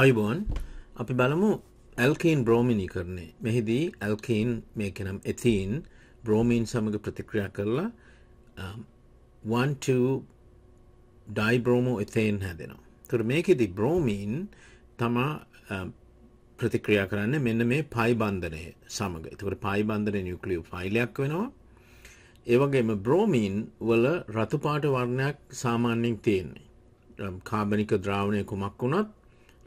අයිබෝන් අපි බලමු ඇල්කීන් බ්‍රෝමිණි කරන්නේ මෙහිදී ඇල්කීන් මේක නම් එතින් බ්‍රෝමීන් සමඟ ප්‍රතික්‍රියා කරලා වන්ට ඩයිබ්‍රෝමෝ එතයෙන් හැදෙනවා තුර මේකෙදි බ්‍රෝමීන් තමා um, ප්‍රතික්‍රියා කරන්න මෙන්න මේ පයිබන්ධනය සමඟ එතකට පයිබන්ධන නිියුක්ලියෝ ෆයිලයක් වෙනවා ඒවගේම බ්‍රෝමීන් වල රතුපාට වර්ණයක් සාමාන්‍යෙන් තියෙන්නේ um, කාබනික ද්‍රාවණය කුමක් වුණත්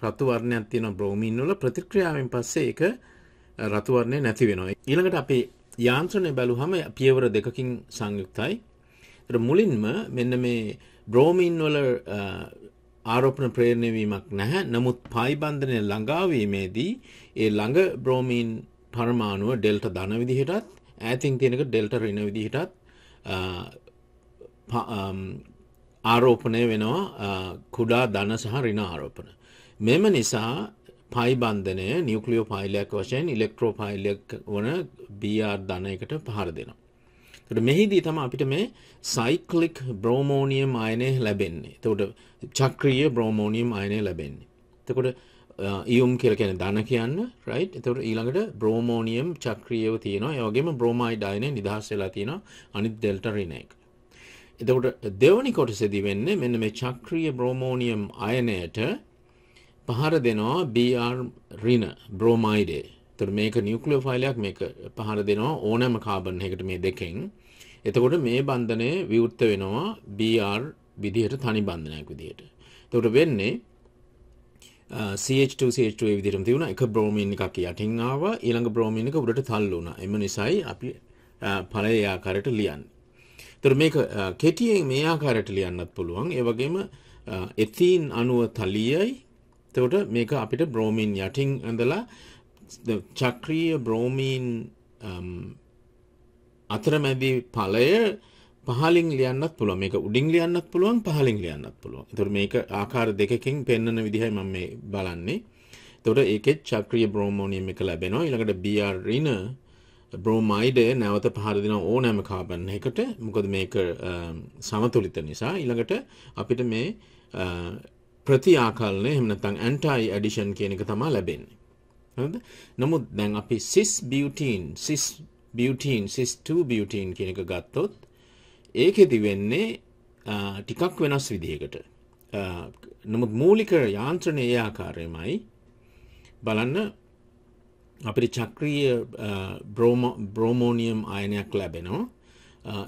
රතු වර්ණයක් තියෙන බ්‍රෝමීන් වල ප්‍රතික්‍රියාවෙන් පස්සේ ඒක රතු වර්ණය නැති වෙනවා. ඊළඟට අපේ යාන්ත්‍රණය බැලුවම පියවර දෙකකින් සංයුක්තයි. ඒතර මුලින්ම මෙන්න මේ බ්‍රෝමීන් වල ආරෝපණ ප්‍රේරණය වීමක් නැහැ. නමුත් පායිබන්ධනය ළඟාවීමේදී ඒ ළඟ බ්‍රෝමීන් පරමාණුව ඩෙල්ටා ධන විදිහටත් ඈතින් තියෙනක ඩෙල්ටා ඍණ විදිහටත් ආරෝපණය වෙනවා කුඩා ධන සහ ඍණ ආරෝපණ. මෙම නිසා පයිබන්ධනය නිියවක්ලියෝ පයිලයක් වශයෙන් ඉලෙක්ට්‍රෝ පයිලක් වන බR ධනයකට පහර දෙනවා. ට මෙහිදී තම අපිට මේ සයිකලික් බ්‍රෝමෝනියම් අයනය ලැබෙන්නේ තකට චක්‍රිය බ්‍රෝමෝනියම් අයනය ලැබෙන්නේ. තකොට ඉයුම් කියල කැන දන කියන්න රයි් එතට ඊළඟට බ්‍රෝමෝනියම් චක්‍රියව තියෙනවා යෝගේම බ්‍රෝමයි ඩයින නිදහස්සලා තියෙන අනිත් දෙල්ට රින එක. එතකට දෙවනි කොටසදි වෙන්න මෙන්න මේ චක්‍රිය බ්‍රෝමෝනියම් අයනයට පහර දෙනවා BR රින බ්‍රෝමයිඩේ. එතකොට මේක නියුක්ලියෝෆයිලයක් මේක පහර දෙනවා ඕනෑම කාබන් එකකට මේ දෙකෙන්. එතකොට මේ බන්ධනය විවෘත වෙනවා BR විදිහට තනි බන්ධනයක් විදිහට. එතකොට වෙන්නේ CH2 CH2 ඒ විදිහටම තිබුණා. එක බ්‍රෝමීන් එකක් යටින් ආවා, ඊළඟ බ්‍රෝමීන් එක උඩට තල්ලු වුණා. එම නිසායි අපි ඵලය ඒ ආකාරයට ලියන්නේ. එතකොට මේක කෙටියෙන් මේ ආකාරයට ලියන්නත් පුළුවන්. ඒ වගේම එතීන් අණුව තලියයි තවට මේක අපිට බ්‍රෝමීන් යටින් ඇඳලා චක්‍රීය බ්‍රෝමීන් අතරමැදි පලය පහලින් ලියන්නත් පුළුව මේක උඩින් ලියන්නත් පුළුවන් පහලින් ලියන්නත් පුළුව තුර මේක ආකාර දෙකකින් පෙන්න්නන විදිහයි මම මේ බලන්නේ තොට ඒකෙත් චක්‍රිය බ්‍රෝමෝනියම එක ලැබෙනවා ඉළඟට බියරින බ්‍රෝමයිඩ නැවත පහරදින ඕනෑම කාබන්න එකට මොකද මේක සමතුලිත නිසා ඉළඟට අපිට මේ ප්‍රතිආකල්නය එහෙම නැත්නම් ඇන්ටයි ඇඩිෂන් කියන එක තමයි ලැබෙන්නේ. හරිද? නමුත් දැන් අපි cis butene cis butene cis 2 butene කියන එක ගත්තොත් ඒකෙදි වෙන්නේ ටිකක් වෙනස් විදිහකට. නමුත් මූලික යාන්ත්‍රණය ඒ ආකාරයමයි. බලන්න අපිට චක්‍රීය බ්‍රෝමෝනියම් අයනයක් ලැබෙනවා.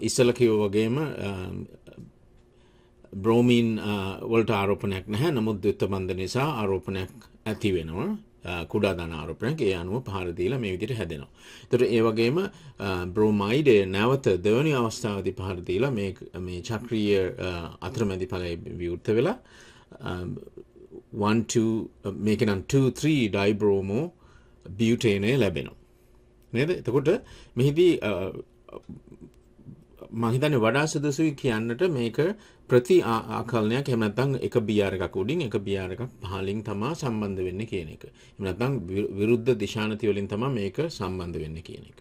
ඉස්සල කිව්ව වගේම බ්‍රෝමීන් uh, වලට ආරෝපනයක් නැහැ නමුත් යුත්තබන්ධ නිසා ආරෝපනයක් ඇති වෙනවා uh, කුඩා ධනාරෝපනයක් ඒ අනුව පහරදීලා මේ විදිට හැදෙනවා. තොට ඒවගේම බ්‍රෝමයිඩ නැවත දෙවනි අවස්ථාවති පහරදීලා මේ චක්‍රීය uh, අත්‍රමැදි පලයි විවෘත වෙලා 1 මේක නම් 23 ඩයිබ්‍රෝමෝ බියුටේනය ලැබෙනවා. නේද එතකොට මෙහිදී මහිතන්නේ වඩා සුදුසුයි කියන්නට මේක ප්‍රති ආකල්නයක් එහෙම නැත්නම් එක BR එකක් උඩින් එක BR එකක් පහලින් තමා සම්බන්ධ වෙන්නේ කියන එක. එහෙම නැත්නම් විරුද්ධ දිශානති වලින් තමා මේක සම්බන්ධ වෙන්නේ කියන එක.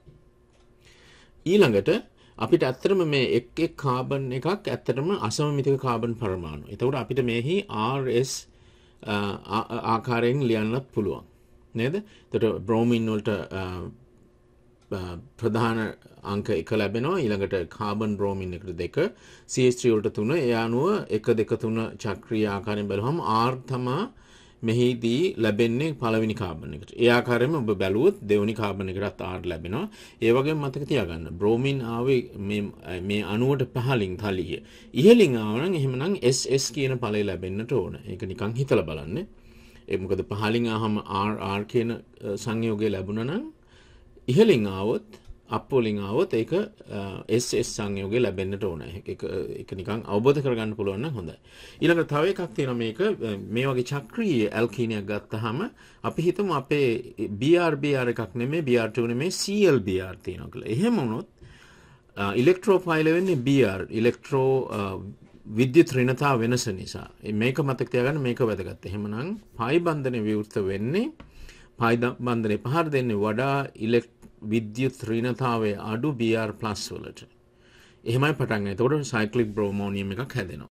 ඊළඟට අපිට ඇත්තටම මේ එක් එක් කාබන් එකක් ඇත්තටම අසමමිතික කාබන් පරමාණු. එතකොට අපිට මේහි RS ආකාරයෙන් ලියන්නත් පුළුවන්. නේද? එතකොට බ්‍රෝමින් වලට ප්‍රධාන අංක එක ලැබෙනවා ඊළඟට කාබන් බ්‍රෝමින් එකට දෙක CH3 වලට තුන ඒ අනුව එක දෙක තුන චක්‍රීය ආකාරයෙන් බලුවම R තමයි මෙහිදී ලැබෙන්නේ පළවෙනි කාබන් එකට. ඒ ආකාරයෙන්ම ඔබ බැලුවොත් දෙවෙනි කාබන් එකටත් R ලැබෙනවා. ඒ වගේම මතක තියාගන්න බ්‍රෝමින් ආවේ මේ මේ අණුවට පහලින් තලිය. ඉහලින් ආව නම් එහෙමනම් SS කියන ඵලය ලැබෙන්නට ඕන. ඒක නිකන් හිතලා බලන්න. ඒ මොකද පහලින් ආවම RR කියන සංයෝගය ලැබුණා නම් ඉහලින් ආවොත් අප්පෝලින් ආවොත් ඒක SS සංයෝගය ලැබෙන්නට ඕන. ඒක නිකන් අවබෝධ කරගන්න පුළුවන් නම් හොඳයි. ඊළඟට තව එකක් තියෙනවා මේක මේ වගේ චක්‍රීය ඇල්කීනියක් ගත්තාම අපි හිතමු අපේ BRBr එකක් නෙමෙයි BR2 නෙමෙයි CLBr තියෙනවා කියලා. එහෙම වුණොත් ඉලෙක්ට්‍රෝෆයිල වෙන්නේ BR ඉලෙක්ට්‍රෝ විද්‍යුත් ඍණතාව වෙනස නිසා. මේක මතක තියාගන්න මේක වැදගත්. එහෙමනම් පයි බන්ධනේ විවෘත වෙන්නේ පයි බන්ධනේ පහර දෙන්නේ වඩා ඉලෙක්ට්‍රෝ විද්‍යුත් ත්‍රීනතාවේ අඩු BR+ වලට. එහෙමයි පටන් ගන්නේ. එතකොට සයික්ලික් බ්‍රෝමෝනියම් එකක් හැදෙනවා.